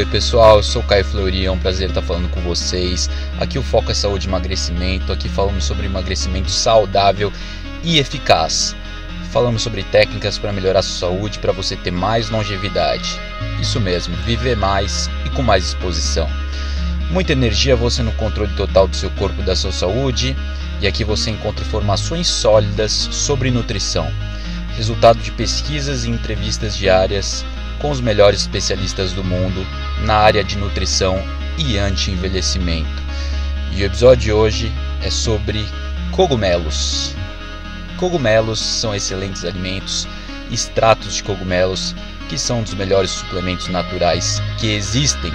Oi pessoal, eu sou o Caio Fleury, é um prazer estar falando com vocês. Aqui o foco é saúde e emagrecimento, aqui falamos sobre emagrecimento saudável e eficaz. Falamos sobre técnicas para melhorar a sua saúde, para você ter mais longevidade. Isso mesmo, viver mais e com mais disposição. Muita energia, você no controle total do seu corpo e da sua saúde, e aqui você encontra informações sólidas sobre nutrição, resultado de pesquisas e entrevistas diárias com os melhores especialistas do mundo na área de nutrição e anti-envelhecimento. E o episódio de hoje é sobre cogumelos. Cogumelos são excelentes alimentos, extratos de cogumelos, que são um dos melhores suplementos naturais que existem.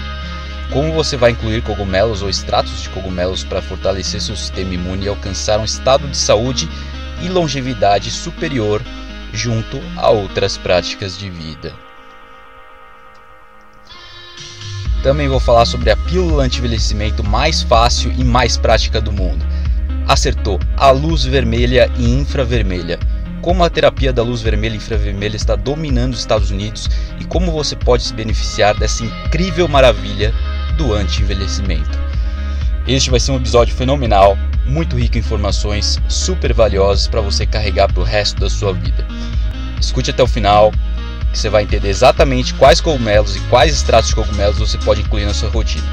Como você vai incluir cogumelos ou extratos de cogumelos para fortalecer seu sistema imune e alcançar um estado de saúde e longevidade superior junto a outras práticas de vida? Também vou falar sobre a pílula anti-envelhecimento mais fácil e mais prática do mundo. Acertou a luz vermelha e infravermelha. Como a terapia da luz vermelha e infravermelha está dominando os Estados Unidos e como você pode se beneficiar dessa incrível maravilha do anti-envelhecimento. Este vai ser um episódio fenomenal, muito rico em informações super valiosas para você carregar para o resto da sua vida. Escute até o final, que você vai entender exatamente quais cogumelos e quais extratos de cogumelos você pode incluir na sua rotina.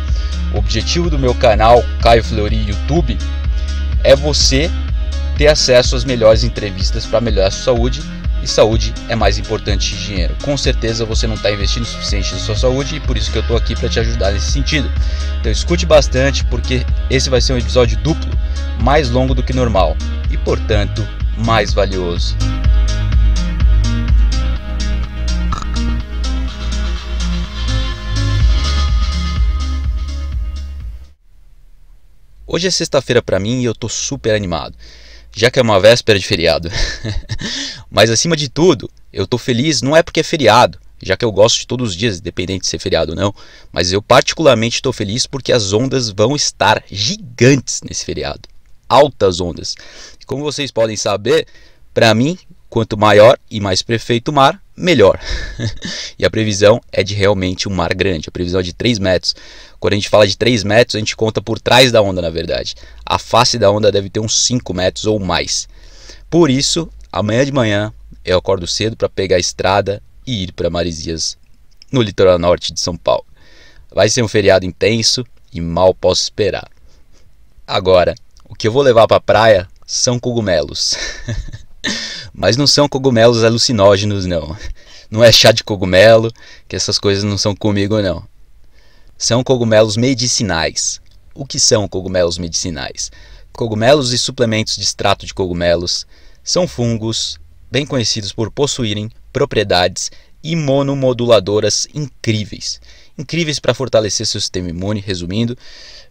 O objetivo do meu canal Caio Fleury YouTube é você ter acesso às melhores entrevistas para melhorar a sua saúde e saúde é mais importante que dinheiro. Com certeza você não está investindo o suficiente na sua saúde e por isso que eu estou aqui para te ajudar nesse sentido. Então escute bastante porque esse vai ser um episódio duplo, mais longo do que normal e portanto mais valioso. Hoje é sexta-feira para mim e eu tô super animado, já que é uma véspera de feriado. Mas acima de tudo, eu tô feliz não é porque é feriado, já que eu gosto de todos os dias, independente de ser é feriado ou não, mas eu particularmente estou feliz porque as ondas vão estar gigantes nesse feriado. Altas ondas. E como vocês podem saber, para mim, Quanto maior e mais perfeito o mar, melhor. e a previsão é de realmente um mar grande, a previsão é de 3 metros. Quando a gente fala de 3 metros, a gente conta por trás da onda, na verdade. A face da onda deve ter uns 5 metros ou mais. Por isso, amanhã de manhã, eu acordo cedo para pegar a estrada e ir para Marizias, no litoral norte de São Paulo. Vai ser um feriado intenso e mal posso esperar. Agora, o que eu vou levar para a praia são cogumelos. Mas não são cogumelos alucinógenos, não. Não é chá de cogumelo, que essas coisas não são comigo, não. São cogumelos medicinais. O que são cogumelos medicinais? Cogumelos e suplementos de extrato de cogumelos são fungos bem conhecidos por possuírem propriedades imunomoduladoras incríveis. Incríveis para fortalecer seu sistema imune, resumindo,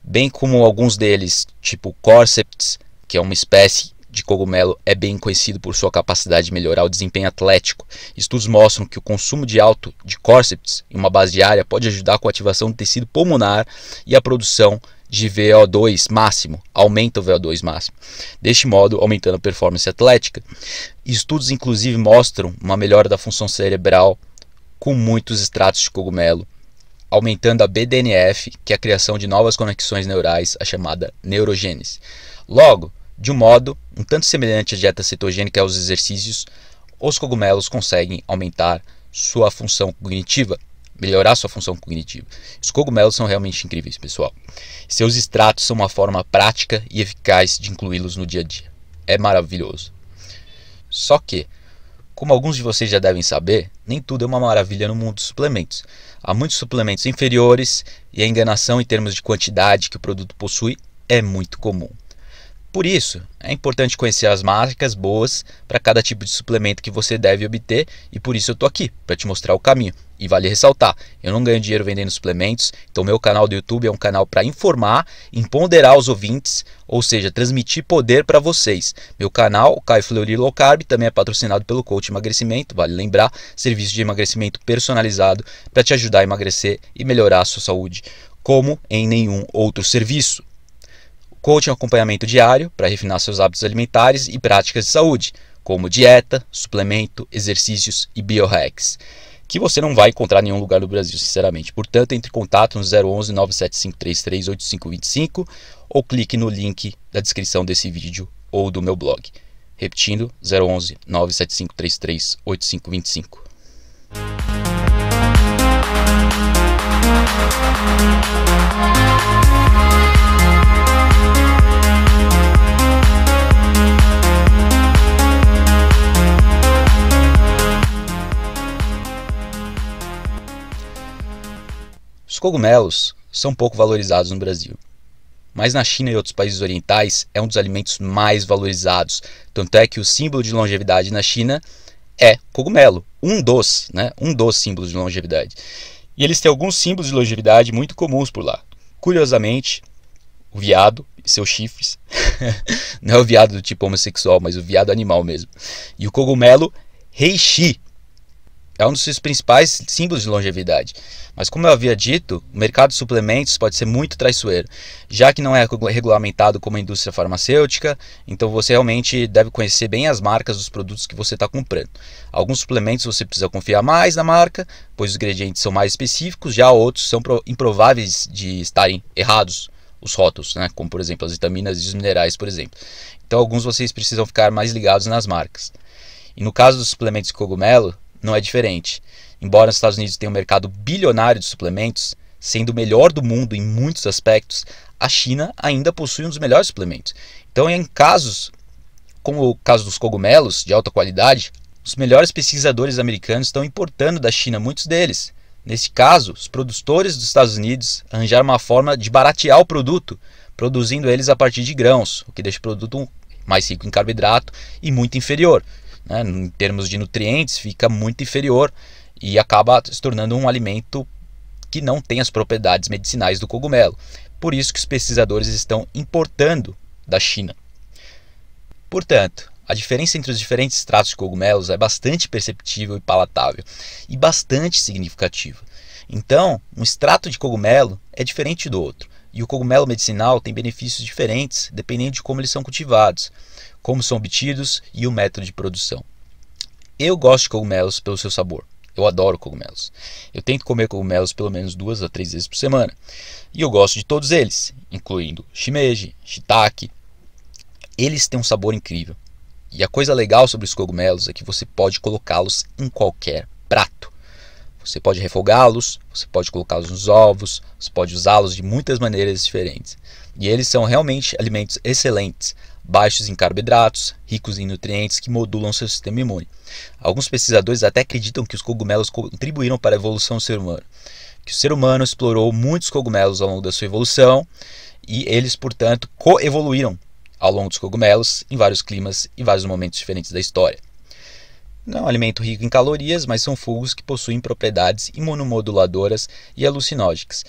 bem como alguns deles, tipo Corceps, que é uma espécie de cogumelo é bem conhecido por sua capacidade de melhorar o desempenho atlético. Estudos mostram que o consumo de alto de córceps em uma base diária pode ajudar com a ativação do tecido pulmonar e a produção de VO2 máximo, aumenta o VO2 máximo, deste modo aumentando a performance atlética. Estudos inclusive mostram uma melhora da função cerebral com muitos extratos de cogumelo, aumentando a BDNF, que é a criação de novas conexões neurais, a chamada neurogênese. Logo, de um modo um tanto semelhante à dieta cetogênica aos exercícios, os cogumelos conseguem aumentar sua função cognitiva, melhorar sua função cognitiva. Os cogumelos são realmente incríveis, pessoal. Seus extratos são uma forma prática e eficaz de incluí-los no dia a dia. É maravilhoso. Só que, como alguns de vocês já devem saber, nem tudo é uma maravilha no mundo dos suplementos. Há muitos suplementos inferiores e a enganação em termos de quantidade que o produto possui é muito comum. Por isso, é importante conhecer as marcas boas para cada tipo de suplemento que você deve obter e por isso eu estou aqui para te mostrar o caminho. E vale ressaltar, eu não ganho dinheiro vendendo suplementos, então meu canal do YouTube é um canal para informar, empoderar os ouvintes, ou seja, transmitir poder para vocês. Meu canal, Caio Fleury Low Carb, também é patrocinado pelo Coach Emagrecimento, vale lembrar, serviço de emagrecimento personalizado para te ajudar a emagrecer e melhorar a sua saúde, como em nenhum outro serviço. Coaching acompanhamento diário para refinar seus hábitos alimentares e práticas de saúde, como dieta, suplemento, exercícios e biohacks, que você não vai encontrar em nenhum lugar no Brasil, sinceramente. Portanto, entre em contato no 011 97533 8525 ou clique no link da descrição desse vídeo ou do meu blog. Repetindo, 011 97533 8525. cogumelos são pouco valorizados no Brasil. Mas na China e outros países orientais é um dos alimentos mais valorizados. Tanto é que o símbolo de longevidade na China é cogumelo, um dos, né? Um dos símbolos de longevidade. E eles têm alguns símbolos de longevidade muito comuns por lá. Curiosamente, o viado e seus chifres. Não é o viado do tipo homossexual, mas o viado animal mesmo. E o cogumelo reishi, é um dos seus principais símbolos de longevidade. Mas como eu havia dito, o mercado de suplementos pode ser muito traiçoeiro, já que não é regulamentado como a indústria farmacêutica, então você realmente deve conhecer bem as marcas dos produtos que você está comprando. Alguns suplementos você precisa confiar mais na marca, pois os ingredientes são mais específicos, já outros são improváveis de estarem errados os rótulos, né? como por exemplo as vitaminas e os minerais, por exemplo. Então alguns vocês precisam ficar mais ligados nas marcas. E no caso dos suplementos de cogumelo, não é diferente. Embora os Estados Unidos tenham um mercado bilionário de suplementos, sendo o melhor do mundo em muitos aspectos, a China ainda possui um dos melhores suplementos. Então, em casos como o caso dos cogumelos de alta qualidade, os melhores pesquisadores americanos estão importando da China muitos deles. Nesse caso, os produtores dos Estados Unidos arranjaram uma forma de baratear o produto, produzindo eles a partir de grãos, o que deixa o produto mais rico em carboidrato e muito inferior né, em termos de nutrientes, fica muito inferior e acaba se tornando um alimento que não tem as propriedades medicinais do cogumelo. Por isso que os pesquisadores estão importando da China. Portanto, a diferença entre os diferentes extratos de cogumelos é bastante perceptível e palatável, e bastante significativa. Então, um extrato de cogumelo é diferente do outro, e o cogumelo medicinal tem benefícios diferentes dependendo de como eles são cultivados como são obtidos e o método de produção. Eu gosto de cogumelos pelo seu sabor. Eu adoro cogumelos. Eu tento comer cogumelos pelo menos duas a três vezes por semana. E eu gosto de todos eles, incluindo shimeji, shiitake. Eles têm um sabor incrível. E a coisa legal sobre os cogumelos é que você pode colocá-los em qualquer prato. Você pode refogá-los, você pode colocá-los nos ovos, você pode usá-los de muitas maneiras diferentes. E eles são realmente alimentos excelentes baixos em carboidratos, ricos em nutrientes que modulam seu sistema imune. Alguns pesquisadores até acreditam que os cogumelos contribuíram para a evolução do ser humano, que o ser humano explorou muitos cogumelos ao longo da sua evolução e eles, portanto, coevoluíram ao longo dos cogumelos em vários climas e vários momentos diferentes da história. Não é um alimento rico em calorias, mas são fungos que possuem propriedades imunomoduladoras e alucinógenas.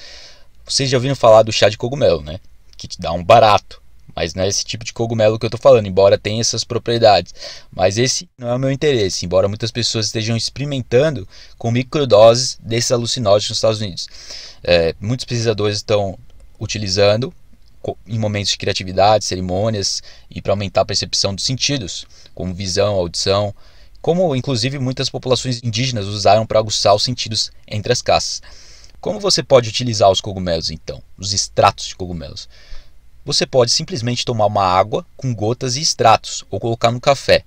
Vocês já ouviram falar do chá de cogumelo, né? Que te dá um barato. Mas não é esse tipo de cogumelo que eu estou falando, embora tenha essas propriedades. Mas esse não é o meu interesse, embora muitas pessoas estejam experimentando com microdoses desses alucinógenos nos Estados Unidos. É, muitos pesquisadores estão utilizando em momentos de criatividade, cerimônias e para aumentar a percepção dos sentidos, como visão, audição, como inclusive muitas populações indígenas usaram para aguçar os sentidos entre as caças. Como você pode utilizar os cogumelos então, os extratos de cogumelos? Você pode simplesmente tomar uma água com gotas e extratos ou colocar no café.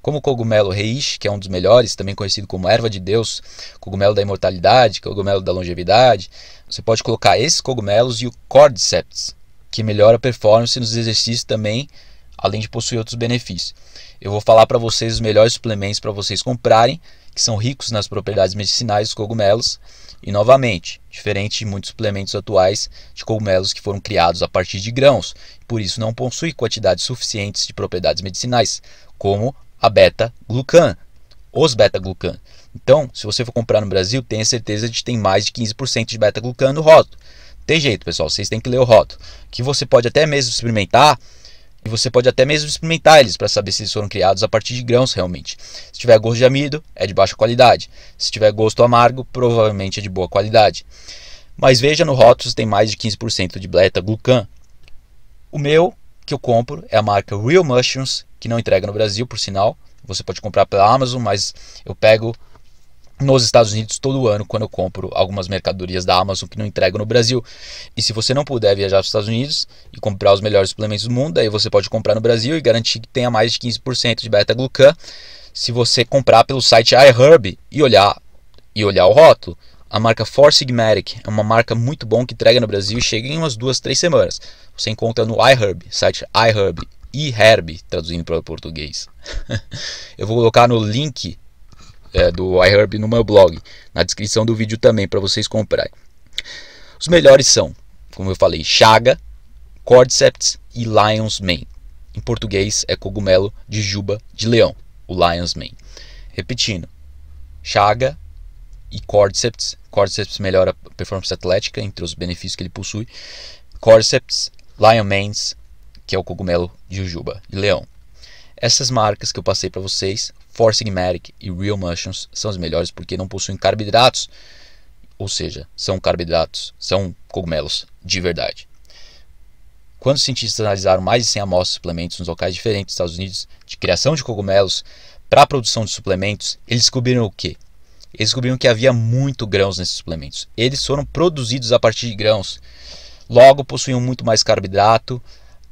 Como o cogumelo reishi, que é um dos melhores, também conhecido como erva de Deus, cogumelo da imortalidade, cogumelo da longevidade, você pode colocar esses cogumelos e o cordyceps, que melhora a performance nos exercícios também, além de possuir outros benefícios. Eu vou falar para vocês os melhores suplementos para vocês comprarem, que são ricos nas propriedades medicinais dos cogumelos e novamente, diferente de muitos suplementos atuais de cogumelos que foram criados a partir de grãos, por isso não possui quantidades suficientes de propriedades medicinais, como a beta-glucan, os beta-glucan. Então, se você for comprar no Brasil, tenha certeza de que tem mais de 15% de beta-glucan no rótulo. Tem jeito, pessoal, vocês têm que ler o rótulo. Que você pode até mesmo experimentar e você pode até mesmo experimentar eles para saber se eles foram criados a partir de grãos realmente. Se tiver gosto de amido, é de baixa qualidade. Se tiver gosto amargo, provavelmente é de boa qualidade. Mas veja no rótulo tem mais de 15% de beta-glucan. O meu, que eu compro, é a marca Real Mushrooms, que não entrega no Brasil, por sinal. Você pode comprar pela Amazon, mas eu pego nos Estados Unidos todo ano quando eu compro algumas mercadorias da Amazon que não entrego no Brasil. E se você não puder viajar para os Estados Unidos e comprar os melhores suplementos do mundo, aí você pode comprar no Brasil e garantir que tenha mais de 15% de beta-glucan se você comprar pelo site iHerb e olhar e olhar o rótulo. A marca Force Sigmatic é uma marca muito bom que entrega no Brasil e chega em umas duas, três semanas. Você encontra no iHerb, site iHerb, iHerb, traduzindo para o português. eu vou colocar no link é, do iHerb no meu blog, na descrição do vídeo também para vocês comprarem. Os melhores são, como eu falei, chaga, cordyceps e lion's mane. Em português é cogumelo de juba de leão, o lion's mane. Repetindo, chaga e cordyceps. Cordyceps melhora a performance atlética, entre os benefícios que ele possui. Cordyceps, lion mane, que é o cogumelo de jujuba de leão. Essas marcas que eu passei para vocês Force Sigmatic e Real Mushrooms são as melhores porque não possuem carboidratos, ou seja, são carboidratos, são cogumelos de verdade. Quando os cientistas analisaram mais de 100 amostras de suplementos nos locais diferentes dos Estados Unidos de criação de cogumelos para a produção de suplementos, eles descobriram o quê? Eles descobriram que havia muito grãos nesses suplementos. Eles foram produzidos a partir de grãos. Logo, possuíam muito mais carboidrato,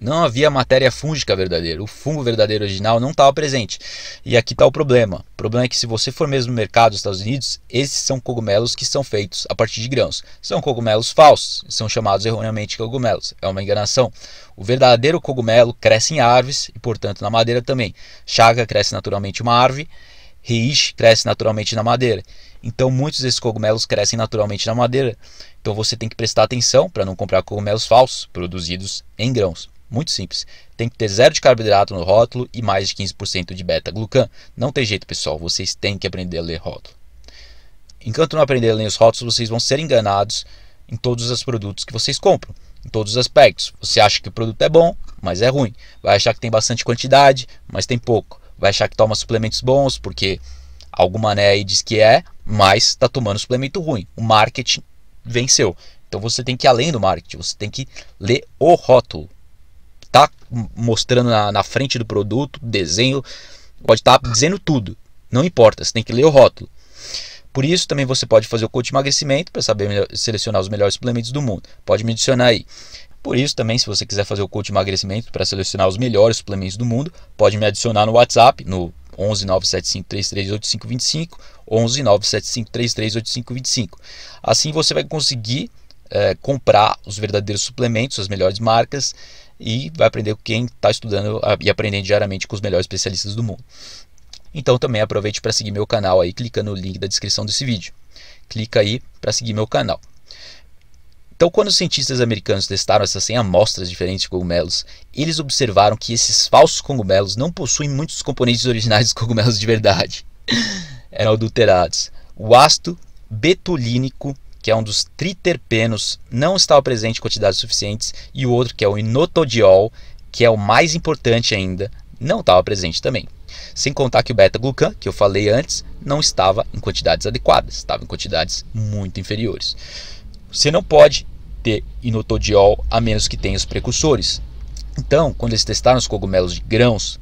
não havia matéria fúngica verdadeira. O fungo verdadeiro original não estava presente. E aqui está o problema. O problema é que se você for mesmo no mercado dos Estados Unidos, esses são cogumelos que são feitos a partir de grãos. São cogumelos falsos. São chamados erroneamente cogumelos. É uma enganação. O verdadeiro cogumelo cresce em árvores e, portanto, na madeira também. Chaga cresce naturalmente uma árvore. Reishi cresce naturalmente na madeira. Então, muitos desses cogumelos crescem naturalmente na madeira. Então, você tem que prestar atenção para não comprar cogumelos falsos produzidos em grãos. Muito simples. Tem que ter zero de carboidrato no rótulo e mais de 15% de beta-glucan. Não tem jeito, pessoal. Vocês têm que aprender a ler rótulo. Enquanto não aprender a ler os rótulos, vocês vão ser enganados em todos os produtos que vocês compram, em todos os aspectos. Você acha que o produto é bom, mas é ruim. Vai achar que tem bastante quantidade, mas tem pouco. Vai achar que toma suplementos bons, porque alguma né aí diz que é, mas está tomando suplemento ruim. O marketing venceu. Então você tem que ir além do marketing, você tem que ler o rótulo estar tá mostrando na, na, frente do produto, desenho, pode estar tá dizendo tudo. Não importa, você tem que ler o rótulo. Por isso, também você pode fazer o coach emagrecimento para saber melhor, selecionar os melhores suplementos do mundo. Pode me adicionar aí. Por isso, também, se você quiser fazer o coach emagrecimento para selecionar os melhores suplementos do mundo, pode me adicionar no WhatsApp, no 11 975338525, 11 975338525. Assim você vai conseguir é, comprar os verdadeiros suplementos, as melhores marcas, e vai aprender com quem está estudando e aprendendo diariamente com os melhores especialistas do mundo. Então também aproveite para seguir meu canal aí clicando no link da descrição desse vídeo. Clica aí para seguir meu canal. Então, quando os cientistas americanos testaram essas 100 amostras diferentes de cogumelos, eles observaram que esses falsos cogumelos não possuem muitos componentes originais dos cogumelos de verdade. Eram adulterados. O ácido betulínico que é um dos triterpenos, não estava presente em quantidades suficientes, e o outro, que é o inotodiol, que é o mais importante ainda, não estava presente também. Sem contar que o beta-glucan, que eu falei antes, não estava em quantidades adequadas, estava em quantidades muito inferiores. Você não pode ter inotodiol a menos que tenha os precursores. Então, quando eles testaram os cogumelos de grãos,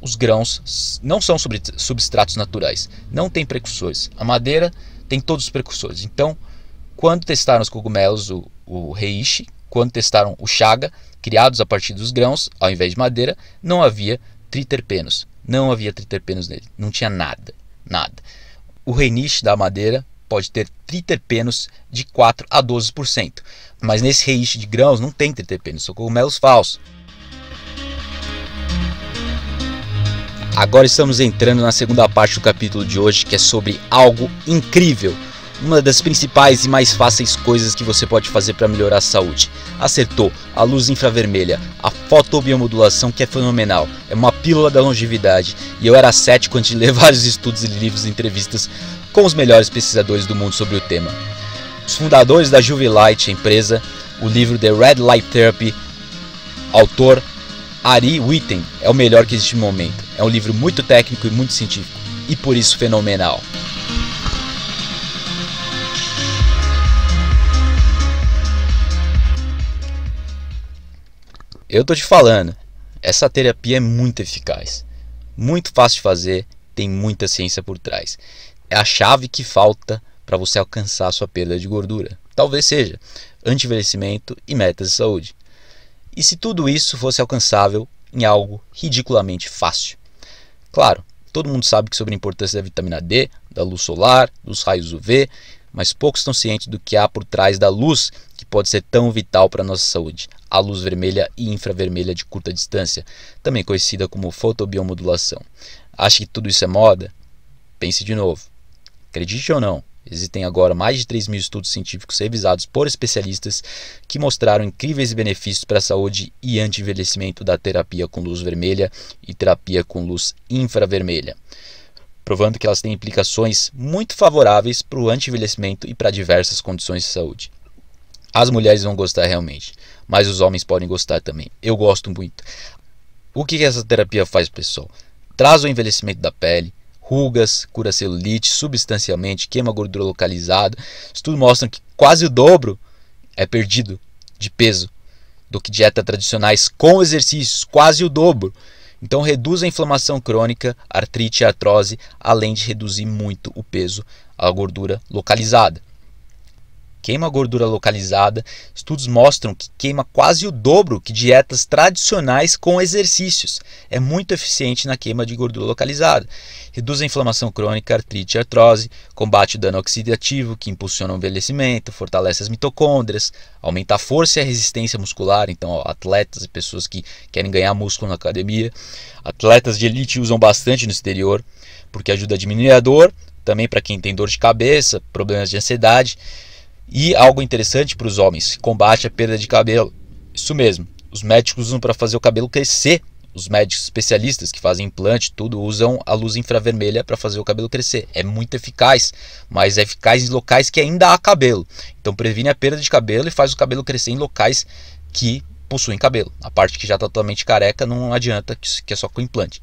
os grãos não são substratos naturais, não tem precursores. A madeira tem todos os precursores. Então, quando testaram os cogumelos, o, o reishi, quando testaram o chaga, criados a partir dos grãos, ao invés de madeira, não havia triterpenos. Não havia triterpenos nele. Não tinha nada. Nada. O reiniche da madeira pode ter triterpenos de 4 a 12%. Mas nesse reishi de grãos não tem triterpenos, são cogumelos falsos. Agora estamos entrando na segunda parte do capítulo de hoje, que é sobre algo incrível uma das principais e mais fáceis coisas que você pode fazer para melhorar a saúde. Acertou a luz infravermelha, a fotobiomodulação que é fenomenal, é uma pílula da longevidade. E eu era cético antes de ler vários estudos e livros e entrevistas com os melhores pesquisadores do mundo sobre o tema. Os fundadores da Juvilite, empresa, o livro The Red Light Therapy, autor Ari Witten, é o melhor que existe no momento. É um livro muito técnico e muito científico, e por isso fenomenal. Eu tô te falando, essa terapia é muito eficaz, muito fácil de fazer, tem muita ciência por trás. É a chave que falta para você alcançar a sua perda de gordura. Talvez seja antivelhecimento e metas de saúde. E se tudo isso fosse alcançável em algo ridiculamente fácil? Claro, todo mundo sabe que sobre a importância da vitamina D, da luz solar, dos raios UV, mas poucos estão cientes do que há por trás da luz que pode ser tão vital para a nossa saúde, a luz vermelha e infravermelha de curta distância, também conhecida como fotobiomodulação. Acha que tudo isso é moda? Pense de novo. Acredite ou não, Existem agora mais de 3 mil estudos científicos revisados por especialistas que mostraram incríveis benefícios para a saúde e anti-envelhecimento da terapia com luz vermelha e terapia com luz infravermelha, provando que elas têm implicações muito favoráveis para o anti-envelhecimento e para diversas condições de saúde. As mulheres vão gostar realmente, mas os homens podem gostar também. Eu gosto muito. O que essa terapia faz, pessoal? Traz o envelhecimento da pele, rugas, cura celulite substancialmente, queima gordura localizada. Estudos mostram que quase o dobro é perdido de peso do que dietas tradicionais com exercícios, quase o dobro. Então reduz a inflamação crônica, artrite e artrose, além de reduzir muito o peso, a gordura localizada queima gordura localizada. Estudos mostram que queima quase o dobro que dietas tradicionais com exercícios. É muito eficiente na queima de gordura localizada. Reduz a inflamação crônica, artrite e artrose, combate o dano oxidativo que impulsiona o envelhecimento, fortalece as mitocôndrias, aumenta a força e a resistência muscular. Então, ó, atletas e pessoas que querem ganhar músculo na academia, atletas de elite usam bastante no exterior porque ajuda a diminuir a dor, também para quem tem dor de cabeça, problemas de ansiedade. E algo interessante para os homens: combate a perda de cabelo. Isso mesmo, os médicos usam para fazer o cabelo crescer. Os médicos especialistas que fazem implante, tudo, usam a luz infravermelha para fazer o cabelo crescer. É muito eficaz, mas é eficaz em locais que ainda há cabelo. Então previne a perda de cabelo e faz o cabelo crescer em locais que possuem cabelo. A parte que já está totalmente careca não adianta, que é só com implante.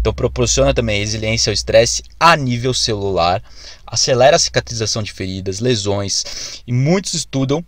Então proporciona também resiliência ao estresse a nível celular, acelera a cicatrização de feridas, lesões, e muitos estudam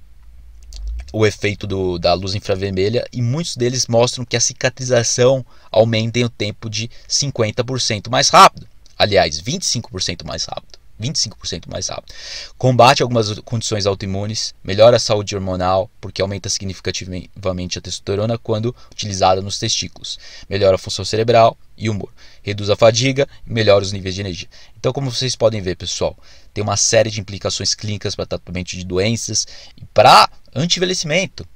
o efeito do, da luz infravermelha e muitos deles mostram que a cicatrização aumenta em um tempo de 50% mais rápido. Aliás, 25% mais rápido. 25% mais rápido. Combate algumas condições autoimunes, melhora a saúde hormonal, porque aumenta significativamente a testosterona quando utilizada nos testículos. Melhora a função cerebral e humor. Reduz a fadiga e melhora os níveis de energia. Então, como vocês podem ver, pessoal, tem uma série de implicações clínicas para tratamento de doenças e para anti-envelhecimento,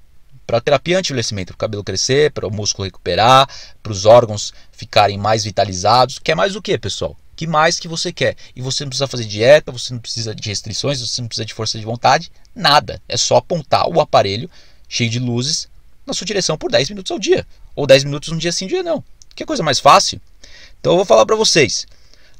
para terapia anti-envelhecimento, para o cabelo crescer, para o músculo recuperar, para os órgãos ficarem mais vitalizados. Quer é mais o que, pessoal? Que mais que você quer? E você não precisa fazer dieta, você não precisa de restrições, você não precisa de força de vontade, nada. É só apontar o aparelho cheio de luzes na sua direção por 10 minutos ao dia, ou 10 minutos um dia sim, um dia não. Que coisa mais fácil? Então eu vou falar para vocês.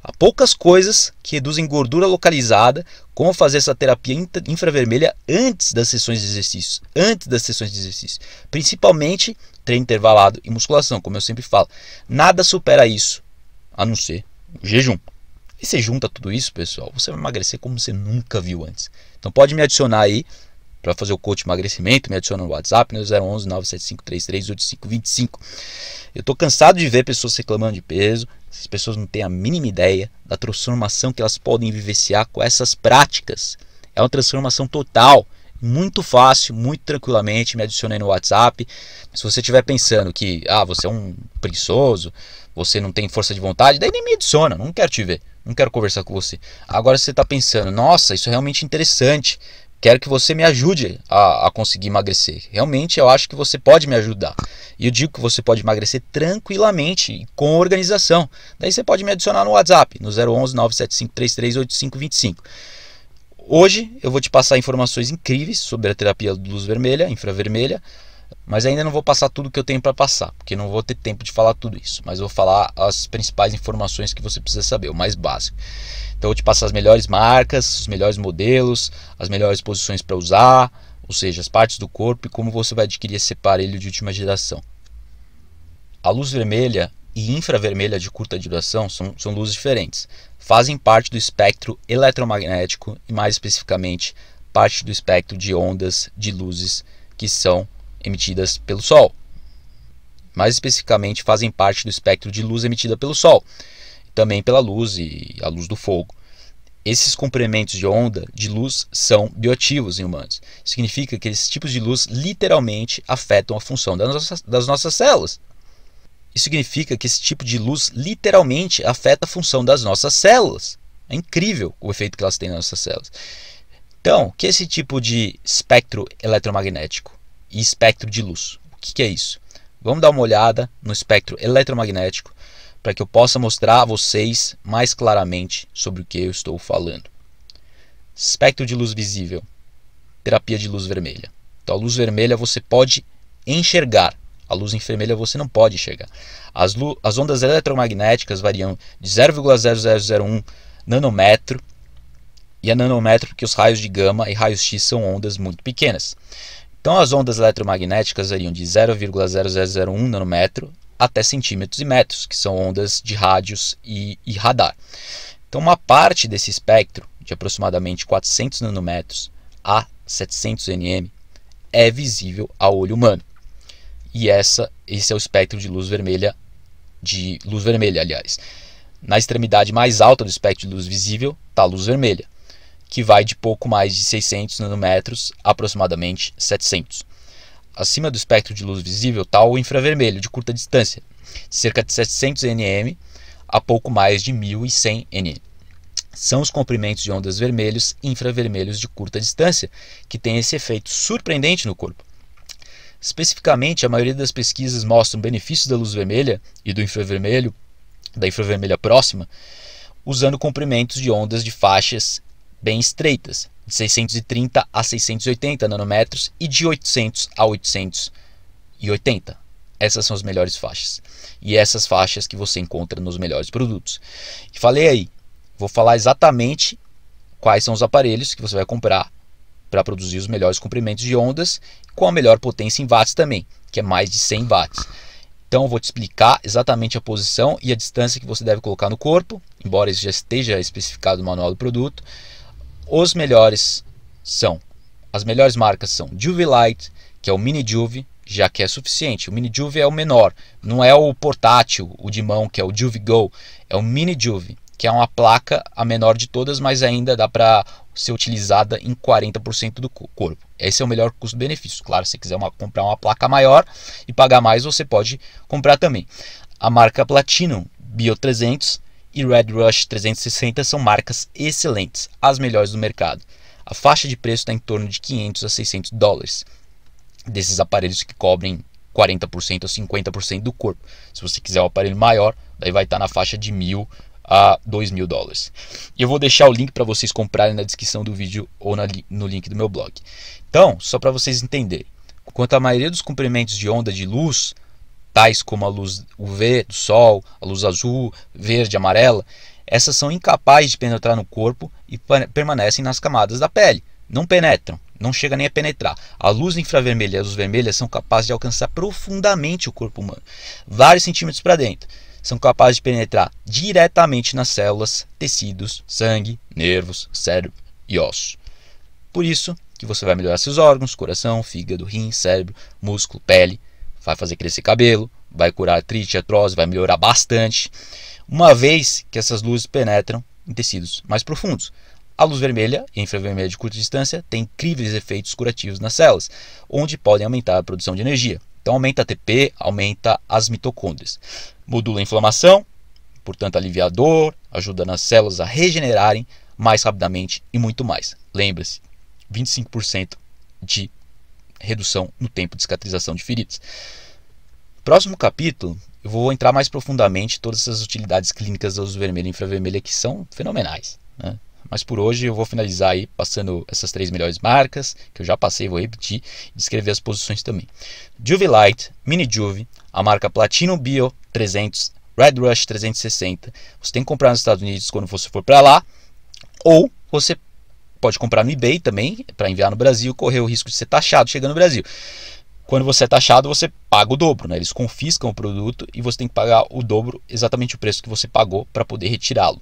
Há poucas coisas que reduzem gordura localizada como fazer essa terapia infravermelha antes das sessões de exercícios, antes das sessões de exercício, principalmente treino intervalado e musculação, como eu sempre falo. Nada supera isso, a não ser o jejum. E você junta tudo isso, pessoal, você vai emagrecer como você nunca viu antes. Então pode me adicionar aí para fazer o coach emagrecimento, me adiciona no WhatsApp, no 011 975 Eu estou cansado de ver pessoas reclamando de peso, essas pessoas não têm a mínima ideia da transformação que elas podem vivenciar com essas práticas. É uma transformação total, muito fácil, muito tranquilamente, me adicionei no WhatsApp. Se você estiver pensando que, ah, você é um preguiçoso, você não tem força de vontade, daí nem me adiciona, não quero te ver, não quero conversar com você. Agora você está pensando, nossa, isso é realmente interessante, quero que você me ajude a, a, conseguir emagrecer. Realmente eu acho que você pode me ajudar. E eu digo que você pode emagrecer tranquilamente e com organização. Daí você pode me adicionar no WhatsApp, no 011 975 338525. Hoje eu vou te passar informações incríveis sobre a terapia de luz vermelha, infravermelha, mas ainda não vou passar tudo que eu tenho para passar, porque não vou ter tempo de falar tudo isso. Mas vou falar as principais informações que você precisa saber, o mais básico. Então, eu vou te passar as melhores marcas, os melhores modelos, as melhores posições para usar, ou seja, as partes do corpo e como você vai adquirir esse aparelho de última geração. A luz vermelha e infravermelha de curta duração são, são luzes diferentes. Fazem parte do espectro eletromagnético e, mais especificamente, parte do espectro de ondas de luzes que são emitidas pelo Sol. Mais especificamente, fazem parte do espectro de luz emitida pelo Sol, também pela luz e a luz do fogo. Esses comprimentos de onda de luz são bioativos em humanos. Significa que esses tipos de luz literalmente afetam a função das nossas, das nossas células. Isso significa que esse tipo de luz literalmente afeta a função das nossas células. É incrível o efeito que elas têm nas nossas células. Então, o que esse tipo de espectro eletromagnético? e espectro de luz. O que, que é isso? Vamos dar uma olhada no espectro eletromagnético para que eu possa mostrar a vocês mais claramente sobre o que eu estou falando. Espectro de luz visível, terapia de luz vermelha. Então, a luz vermelha você pode enxergar, a luz infravermelha você não pode enxergar. As, as ondas eletromagnéticas variam de 0,0001 nanômetro e a nanômetro porque os raios de gama e raios X são ondas muito pequenas. Então as ondas eletromagnéticas variam de 0,0001 nanômetro até centímetros e metros, que são ondas de rádios e, e radar. Então uma parte desse espectro, de aproximadamente 400 nanômetros a 700 nm, é visível ao olho humano. E essa, esse é o espectro de luz vermelha, de luz vermelha, aliás. Na extremidade mais alta do espectro de luz visível está a luz vermelha que vai de pouco mais de 600 nanômetros, aproximadamente 700. Acima do espectro de luz visível está o infravermelho de curta distância, cerca de 700 nm a pouco mais de 1100 nm. São os comprimentos de ondas vermelhos infravermelhos de curta distância que têm esse efeito surpreendente no corpo. Especificamente, a maioria das pesquisas mostram benefícios da luz vermelha e do infravermelho, da infravermelha próxima, usando comprimentos de ondas de faixas bem estreitas, de 630 a 680 nanômetros e de 800 a 880. Essas são as melhores faixas. E essas faixas que você encontra nos melhores produtos. E falei aí, vou falar exatamente quais são os aparelhos que você vai comprar para produzir os melhores comprimentos de ondas com a melhor potência em watts também, que é mais de 100 watts. Então vou te explicar exatamente a posição e a distância que você deve colocar no corpo, embora isso já esteja especificado no manual do produto os melhores são, as melhores marcas são Juve Light, que é o Mini Juve, já que é suficiente. O Mini Juve é o menor, não é o portátil, o de mão, que é o Juve Go, é o Mini Juve, que é uma placa a menor de todas, mas ainda dá para ser utilizada em 40% do corpo. Esse é o melhor custo-benefício. Claro, se você quiser uma, comprar uma placa maior e pagar mais, você pode comprar também. A marca Platinum Bio 300 e Red Rush 360 são marcas excelentes, as melhores do mercado. A faixa de preço está em torno de 500 a 600 dólares. Desses aparelhos que cobrem 40% a 50% do corpo. Se você quiser um aparelho maior, daí vai estar tá na faixa de 1000 a 2.000 mil dólares. eu vou deixar o link para vocês comprarem na descrição do vídeo ou na, no link do meu blog. Então, só para vocês entenderem, quanto a maioria dos comprimentos de onda de luz tais como a luz UV do sol, a luz azul, verde, amarela, essas são incapazes de penetrar no corpo e permanecem nas camadas da pele. Não penetram, não chega nem a penetrar. A luz infravermelha e a luz vermelha são capazes de alcançar profundamente o corpo humano, vários centímetros para dentro. São capazes de penetrar diretamente nas células, tecidos, sangue, nervos, cérebro e ossos. Por isso que você vai melhorar seus órgãos, coração, fígado, rim, cérebro, músculo, pele vai fazer crescer cabelo, vai curar artrite, artrose, vai melhorar bastante, uma vez que essas luzes penetram em tecidos mais profundos. A luz vermelha, e infravermelha de curta distância, tem incríveis efeitos curativos nas células, onde podem aumentar a produção de energia. Então aumenta a ATP, aumenta as mitocôndrias. Modula a inflamação, portanto alivia a dor, ajuda nas células a regenerarem mais rapidamente e muito mais. Lembre-se, 25% de redução no tempo de cicatrização de feridas. Próximo capítulo, eu vou entrar mais profundamente em todas essas utilidades clínicas da luz vermelha e infravermelha que são fenomenais. Né? Mas por hoje eu vou finalizar aí passando essas três melhores marcas, que eu já passei, vou repetir, e descrever as posições também. Juve Light, Mini Juve, a marca Platinum Bio 300, Red Rush 360. Você tem que comprar nos Estados Unidos quando você for para lá, ou você pode comprar no eBay também, para enviar no Brasil, correr o risco de ser taxado chegando no Brasil. Quando você é taxado, você paga o dobro, né? Eles confiscam o produto e você tem que pagar o dobro, exatamente o preço que você pagou para poder retirá-lo.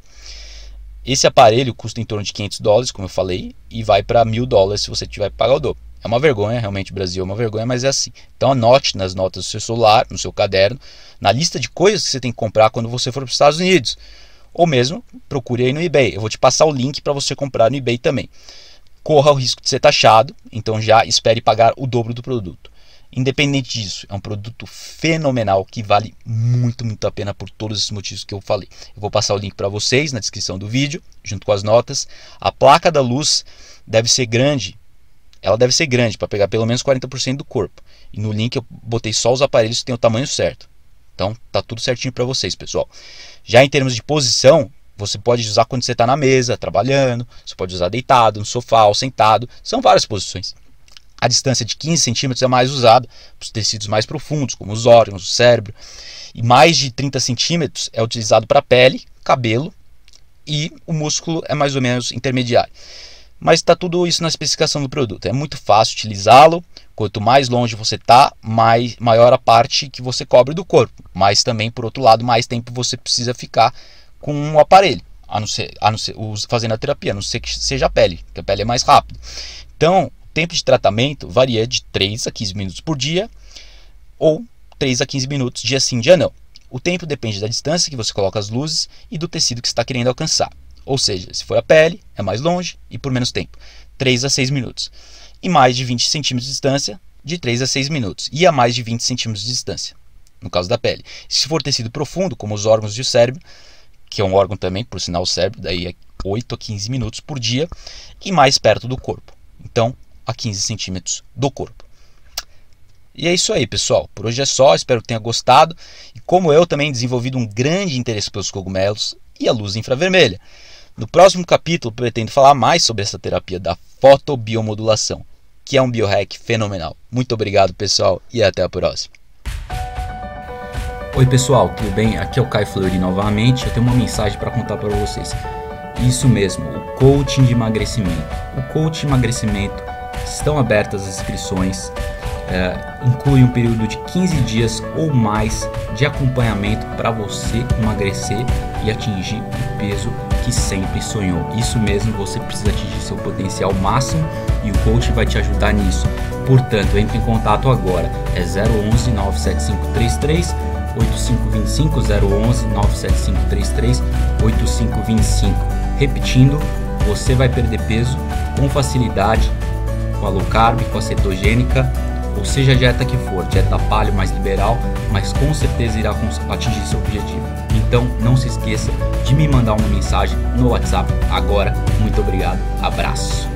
Esse aparelho custa em torno de 500 dólares, como eu falei, e vai para 1000 dólares se você tiver que pagar o dobro. É uma vergonha, realmente, o Brasil é uma vergonha, mas é assim. Então anote nas notas do seu celular, no seu caderno, na lista de coisas que você tem que comprar quando você for para os Estados Unidos. Ou mesmo procure aí no eBay. Eu vou te passar o link para você comprar no eBay também. Corra o risco de ser taxado, então já espere pagar o dobro do produto. Independente disso, é um produto fenomenal que vale muito, muito a pena por todos esses motivos que eu falei. Eu vou passar o link para vocês na descrição do vídeo, junto com as notas. A placa da luz deve ser grande, ela deve ser grande para pegar pelo menos 40% do corpo. E no link eu botei só os aparelhos que têm o tamanho certo. Então tá tudo certinho para vocês, pessoal. Já em termos de posição, você pode usar quando você está na mesa, trabalhando, você pode usar deitado, no sofá ou sentado, são várias posições. A distância de 15 centímetros é mais usada para os tecidos mais profundos, como os órgãos, o cérebro. E mais de 30 centímetros é utilizado para pele, cabelo e o músculo é mais ou menos intermediário mas está tudo isso na especificação do produto. É muito fácil utilizá-lo. Quanto mais longe você está, mais maior a parte que você cobre do corpo. Mas também, por outro lado, mais tempo você precisa ficar com o aparelho, a não ser, a não ser fazendo a terapia, a não ser que seja a pele, que a pele é mais rápida. Então, o tempo de tratamento varia de 3 a 15 minutos por dia ou 3 a 15 minutos dia sim, dia não. O tempo depende da distância que você coloca as luzes e do tecido que você está querendo alcançar. Ou seja, se for a pele, é mais longe e por menos tempo, 3 a 6 minutos. E mais de 20 centímetros de distância, de 3 a 6 minutos. E a mais de 20 centímetros de distância, no caso da pele. Se for tecido profundo, como os órgãos do cérebro, que é um órgão também, por sinal, o cérebro, daí é 8 a 15 minutos por dia e mais perto do corpo. Então, a 15 centímetros do corpo. E é isso aí, pessoal. Por hoje é só. Espero que tenha gostado. E como eu também desenvolvido um grande interesse pelos cogumelos e a luz infravermelha. No próximo capítulo, pretendo falar mais sobre essa terapia da fotobiomodulação, que é um biohack fenomenal. Muito obrigado, pessoal, e até a próxima. Oi, pessoal, tudo bem? Aqui é o Caio Fleury novamente. Eu tenho uma mensagem para contar para vocês. Isso mesmo, o coaching de emagrecimento. O coaching de emagrecimento estão abertas as inscrições. É, inclui um período de 15 dias ou mais de acompanhamento para você emagrecer e atingir o peso que sempre sonhou. Isso mesmo, você precisa atingir seu potencial máximo e o coach vai te ajudar nisso. Portanto, entre em contato agora. É 011 97533 8525 011 97533 8525. Repetindo, você vai perder peso com facilidade com a low carb, com a cetogênica ou seja a dieta que for, dieta paleo mais liberal, mas com certeza irá atingir seu objetivo. Então não se esqueça de me mandar uma mensagem no WhatsApp agora. Muito obrigado, abraço!